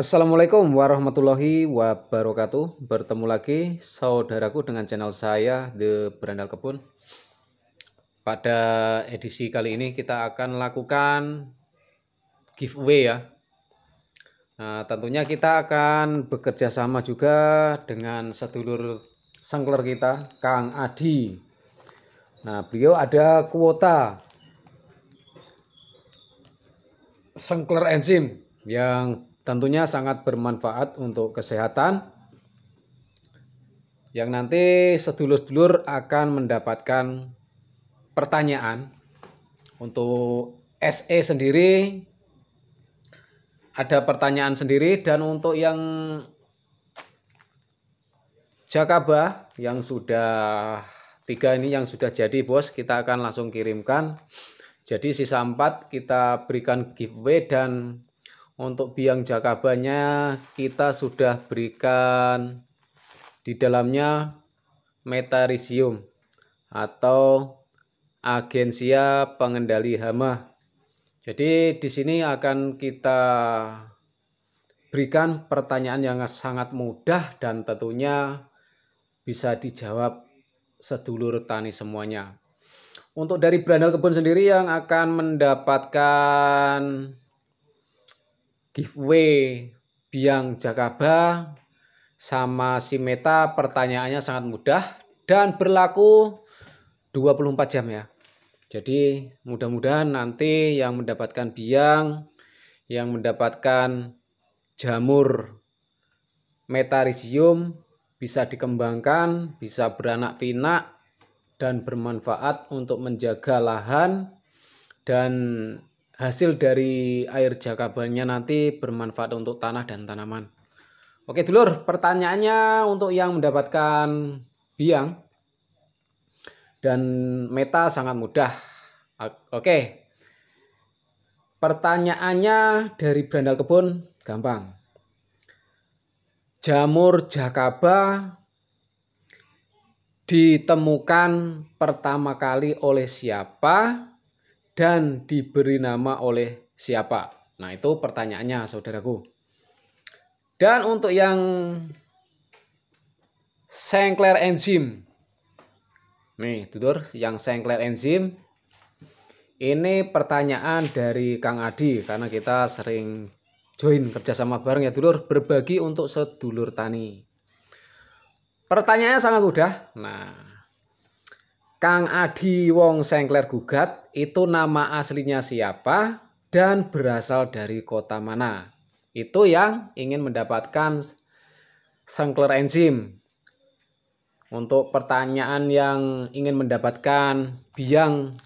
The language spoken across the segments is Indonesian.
Assalamualaikum warahmatullahi wabarakatuh. Bertemu lagi saudaraku dengan channel saya The Berandal Kebun. Pada edisi kali ini kita akan lakukan giveaway ya. Nah, tentunya kita akan bekerja sama juga dengan sedulur sengkler kita, Kang Adi. Nah, beliau ada kuota sengkler enzim yang tentunya sangat bermanfaat untuk kesehatan yang nanti sedulur-sedulur akan mendapatkan pertanyaan untuk SE sendiri ada pertanyaan sendiri dan untuk yang Jakaba yang sudah tiga ini yang sudah jadi bos kita akan langsung kirimkan jadi sisa empat kita berikan giveaway dan untuk biang jakabannya kita sudah berikan di dalamnya metarisium atau agensia pengendali hama. Jadi di sini akan kita berikan pertanyaan yang sangat mudah dan tentunya bisa dijawab sedulur tani semuanya. Untuk dari Brandal Kebun sendiri yang akan mendapatkan giveaway biang jakaba sama si meta pertanyaannya sangat mudah dan berlaku 24 jam ya. Jadi mudah-mudahan nanti yang mendapatkan biang, yang mendapatkan jamur metarisium bisa dikembangkan, bisa beranak pinak dan bermanfaat untuk menjaga lahan dan hasil dari air jakabannya nanti bermanfaat untuk tanah dan tanaman. Oke dulur, pertanyaannya untuk yang mendapatkan biang dan meta sangat mudah. Oke, pertanyaannya dari Brandal Kebun gampang. Jamur jakaba ditemukan pertama kali oleh siapa dan diberi nama oleh siapa? Nah, itu pertanyaannya, saudaraku. Dan untuk yang Sinclair enzim. Nih, tutur yang Sinclair enzim. Ini pertanyaan dari Kang Adi karena kita sering join kerjasama bareng ya dulur berbagi untuk sedulur tani. Pertanyaannya sangat mudah. Nah, Kang Adi Wong Sengkler Gugat itu nama aslinya siapa dan berasal dari kota mana. Itu yang ingin mendapatkan Sengkler enzim. Untuk pertanyaan yang ingin mendapatkan biang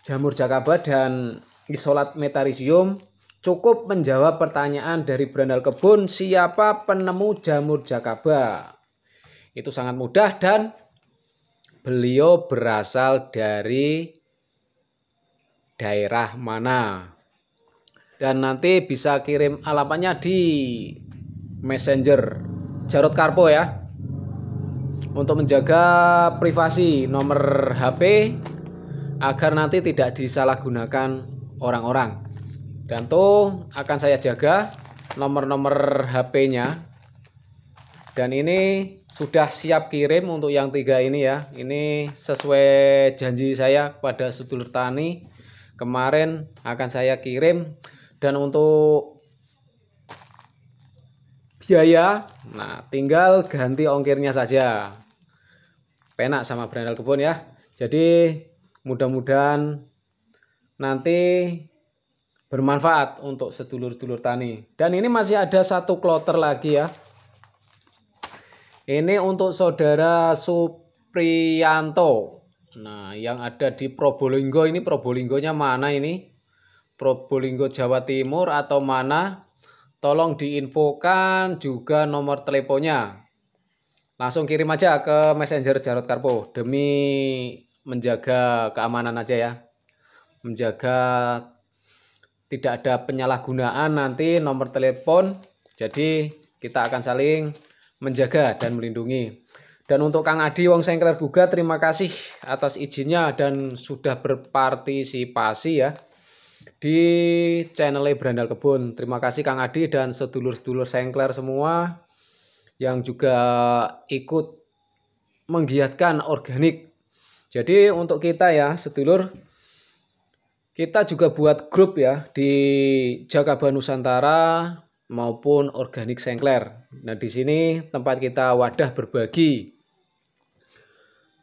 jamur jakaba dan isolat metarisium cukup menjawab pertanyaan dari Brandal Kebun siapa penemu jamur jakaba. Itu sangat mudah dan Beliau berasal dari daerah mana. Dan nanti bisa kirim alamatnya di Messenger Jarot Karpo ya. Untuk menjaga privasi nomor HP agar nanti tidak disalahgunakan orang-orang. Dan tuh akan saya jaga nomor-nomor HP-nya. Dan ini sudah siap kirim untuk yang tiga ini ya ini sesuai janji saya kepada sedulur tani kemarin akan saya kirim dan untuk biaya nah tinggal ganti ongkirnya saja penak sama berandal kebun ya jadi mudah-mudahan nanti bermanfaat untuk sedulur-dulur tani dan ini masih ada satu kloter lagi ya ini untuk saudara Suprianto, Nah, yang ada di Probolinggo ini Probolinggonya mana ini? Probolinggo Jawa Timur atau mana? Tolong diinfokan juga nomor teleponnya. Langsung kirim aja ke Messenger Jarot Karpo demi menjaga keamanan aja ya. Menjaga tidak ada penyalahgunaan nanti nomor telepon. Jadi kita akan saling menjaga dan melindungi. Dan untuk Kang Adi Wong Sengkler Guga terima kasih atas izinnya dan sudah berpartisipasi ya di channel e Berandal Kebun. Terima kasih Kang Adi dan sedulur-sedulur Sengkler semua yang juga ikut menggiatkan organik. Jadi untuk kita ya sedulur kita juga buat grup ya di Jakabah Nusantara maupun organik sengkler. Nah, di sini tempat kita wadah berbagi.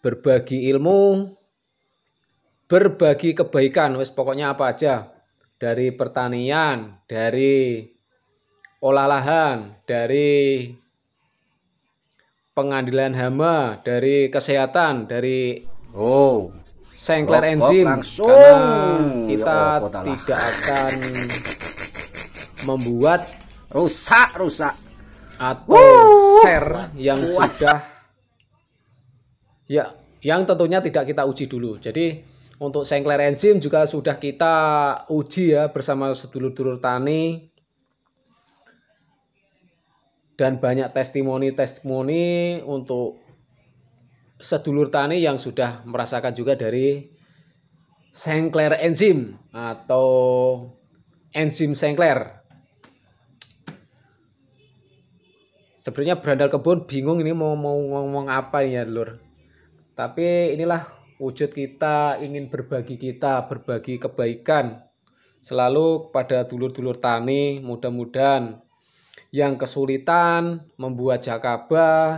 Berbagi ilmu, berbagi kebaikan, wes pokoknya apa aja. Dari pertanian, dari olah lahan, dari pengadilan hama, dari kesehatan, dari oh sengkler enzim langsung. karena ya kita ya, tidak akan membuat rusak rusak atau Woo! share yang Wah. sudah ya yang tentunya tidak kita uji dulu. Jadi untuk Sengkler enzim juga sudah kita uji ya bersama sedulur-dulur tani dan banyak testimoni-testimoni untuk sedulur tani yang sudah merasakan juga dari Sengkler enzim atau enzim Sengkler sebenarnya berandal kebun bingung ini mau mau ngomong apa ya lur tapi inilah wujud kita ingin berbagi kita berbagi kebaikan selalu kepada dulur-dulur tani mudah-mudahan yang kesulitan membuat jakaba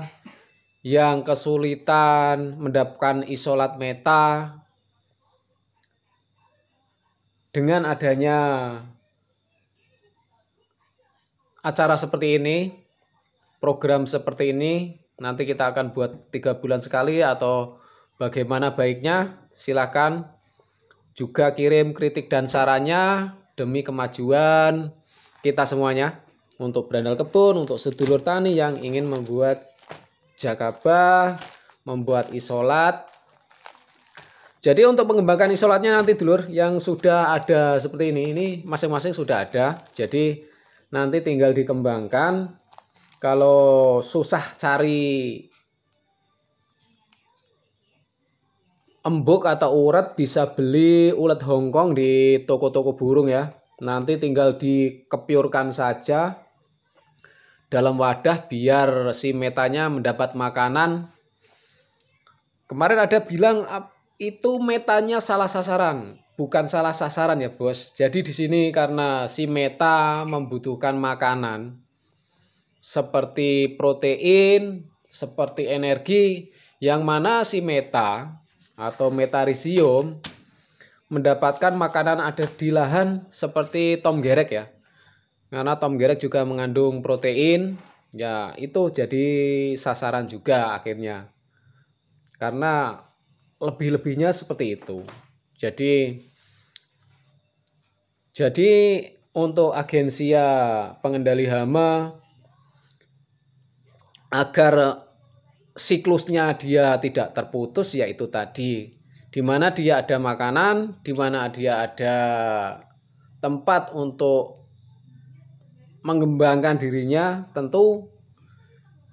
yang kesulitan mendapatkan isolat meta dengan adanya acara seperti ini program seperti ini nanti kita akan buat tiga bulan sekali atau bagaimana baiknya silakan juga kirim kritik dan sarannya demi kemajuan kita semuanya untuk berandal Kebun, untuk sedulur tani yang ingin membuat jakaba, membuat isolat. Jadi untuk pengembangan isolatnya nanti dulur yang sudah ada seperti ini, ini masing-masing sudah ada. Jadi nanti tinggal dikembangkan kalau susah cari embuk atau urat bisa beli ulat Hongkong di toko-toko burung ya. Nanti tinggal dikepiurkan saja dalam wadah biar si metanya mendapat makanan. Kemarin ada bilang itu metanya salah sasaran, bukan salah sasaran ya bos. Jadi di sini karena si meta membutuhkan makanan, seperti protein, seperti energi, yang mana si meta atau metarisium mendapatkan makanan ada di lahan seperti tom gerek ya. Karena tom gerek juga mengandung protein, ya itu jadi sasaran juga akhirnya. Karena lebih-lebihnya seperti itu. Jadi jadi untuk agensia pengendali hama agar eh, siklusnya dia tidak terputus yaitu tadi di mana dia ada makanan, di mana dia ada tempat untuk mengembangkan dirinya, tentu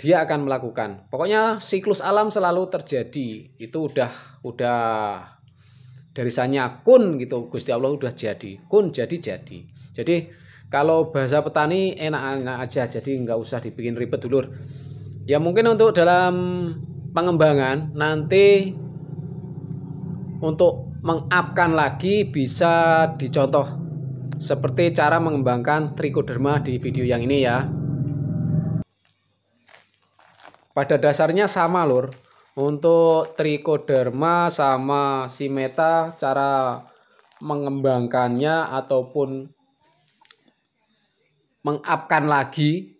dia akan melakukan. Pokoknya siklus alam selalu terjadi. Itu udah udah dari sana kun gitu. Gusti Allah udah jadi. Kun jadi jadi. Jadi kalau bahasa petani enak-enak aja, jadi nggak usah dibikin ribet dulur ya mungkin untuk dalam pengembangan nanti untuk mengapkan lagi bisa dicontoh seperti cara mengembangkan trichoderma di video yang ini ya pada dasarnya sama lur untuk trichoderma sama simeta cara mengembangkannya ataupun mengapkan lagi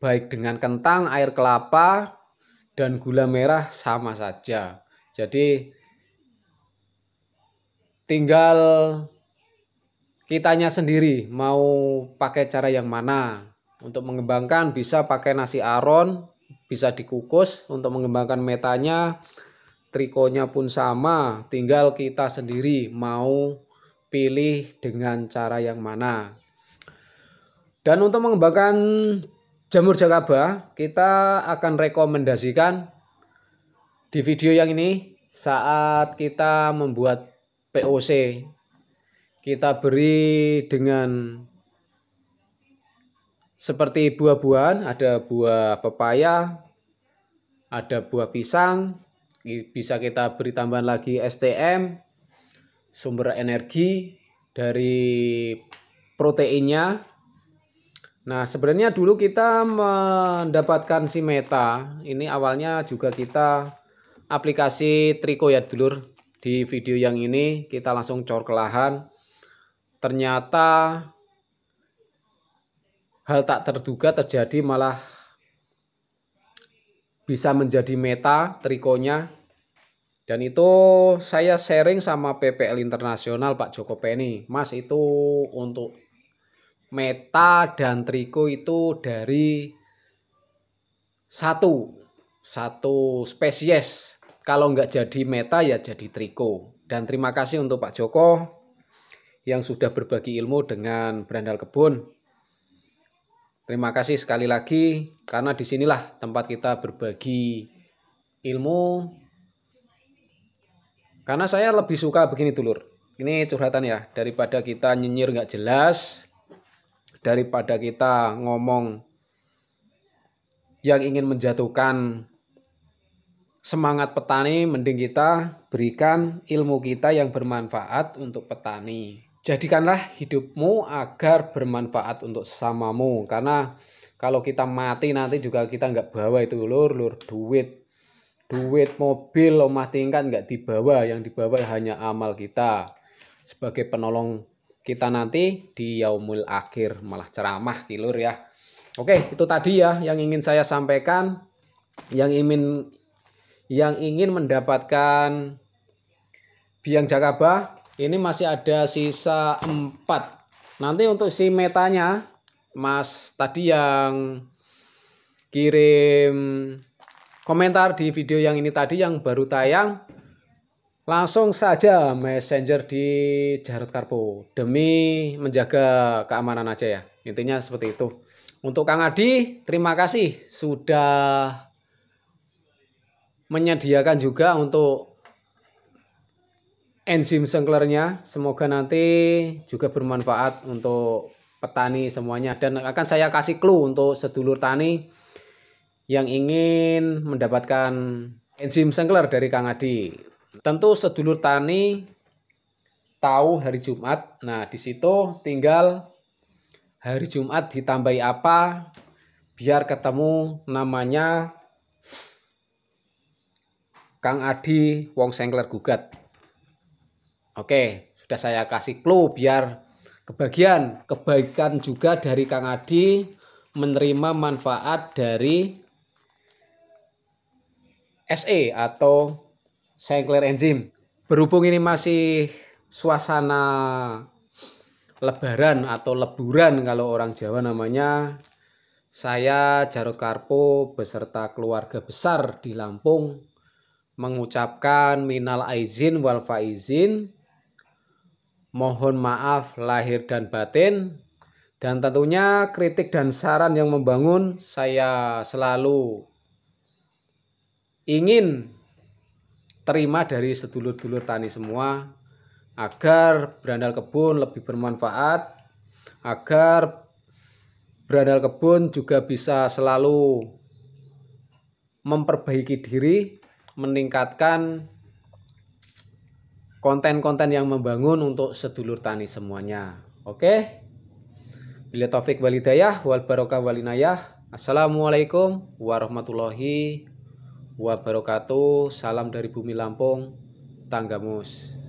baik dengan kentang, air kelapa, dan gula merah sama saja. Jadi tinggal kitanya sendiri mau pakai cara yang mana. Untuk mengembangkan bisa pakai nasi aron, bisa dikukus untuk mengembangkan metanya. Trikonya pun sama, tinggal kita sendiri mau pilih dengan cara yang mana. Dan untuk mengembangkan jamur jakaba kita akan rekomendasikan di video yang ini saat kita membuat POC kita beri dengan seperti buah-buahan ada buah pepaya ada buah pisang bisa kita beri tambahan lagi STM sumber energi dari proteinnya Nah, sebenarnya dulu kita mendapatkan si Meta. Ini awalnya juga kita aplikasi Triko ya dulur. Di video yang ini kita langsung cor ke lahan. Ternyata hal tak terduga terjadi malah bisa menjadi meta trikonya dan itu saya sharing sama PPL Internasional Pak Joko Penny Mas itu untuk meta dan triko itu dari satu satu spesies kalau nggak jadi meta ya jadi triko dan terima kasih untuk Pak Joko yang sudah berbagi ilmu dengan Berandal Kebun terima kasih sekali lagi karena disinilah tempat kita berbagi ilmu karena saya lebih suka begini dulur ini curhatan ya daripada kita nyinyir nggak jelas daripada kita ngomong yang ingin menjatuhkan semangat petani, mending kita berikan ilmu kita yang bermanfaat untuk petani. Jadikanlah hidupmu agar bermanfaat untuk sesamamu, karena kalau kita mati nanti juga kita nggak bawa itu lur lur duit duit mobil rumah tingkat nggak dibawa yang dibawa hanya amal kita sebagai penolong kita nanti di yaumul akhir malah ceramah kilur ya. Oke, itu tadi ya yang ingin saya sampaikan yang ingin yang ingin mendapatkan biang jakabah ini masih ada sisa 4. Nanti untuk si metanya Mas tadi yang kirim komentar di video yang ini tadi yang baru tayang Langsung saja messenger di Jarut Karbo demi menjaga keamanan aja ya. Intinya seperti itu. Untuk Kang Adi, terima kasih sudah menyediakan juga untuk enzim sengklernya. Semoga nanti juga bermanfaat untuk petani semuanya dan akan saya kasih clue untuk sedulur tani yang ingin mendapatkan enzim sengkler dari Kang Adi. Tentu sedulur tani tahu hari Jumat. Nah, di situ tinggal hari Jumat ditambahi apa biar ketemu namanya Kang Adi Wong sengler Gugat. Oke, sudah saya kasih clue biar kebagian kebaikan juga dari Kang Adi menerima manfaat dari SE atau Sinclair Enzim. Berhubung ini masih suasana lebaran atau leburan kalau orang Jawa namanya, saya Jarod Karpo beserta keluarga besar di Lampung mengucapkan minal aizin wal faizin mohon maaf lahir dan batin dan tentunya kritik dan saran yang membangun saya selalu ingin terima dari sedulur-dulur tani semua agar berandal kebun lebih bermanfaat, agar berandal kebun juga bisa selalu memperbaiki diri, meningkatkan konten-konten yang membangun untuk sedulur tani semuanya. Oke? Bila taufik walidayah wal barokah walinayah. Assalamualaikum warahmatullahi wabarakatuh. Salam dari bumi Lampung, Tanggamus.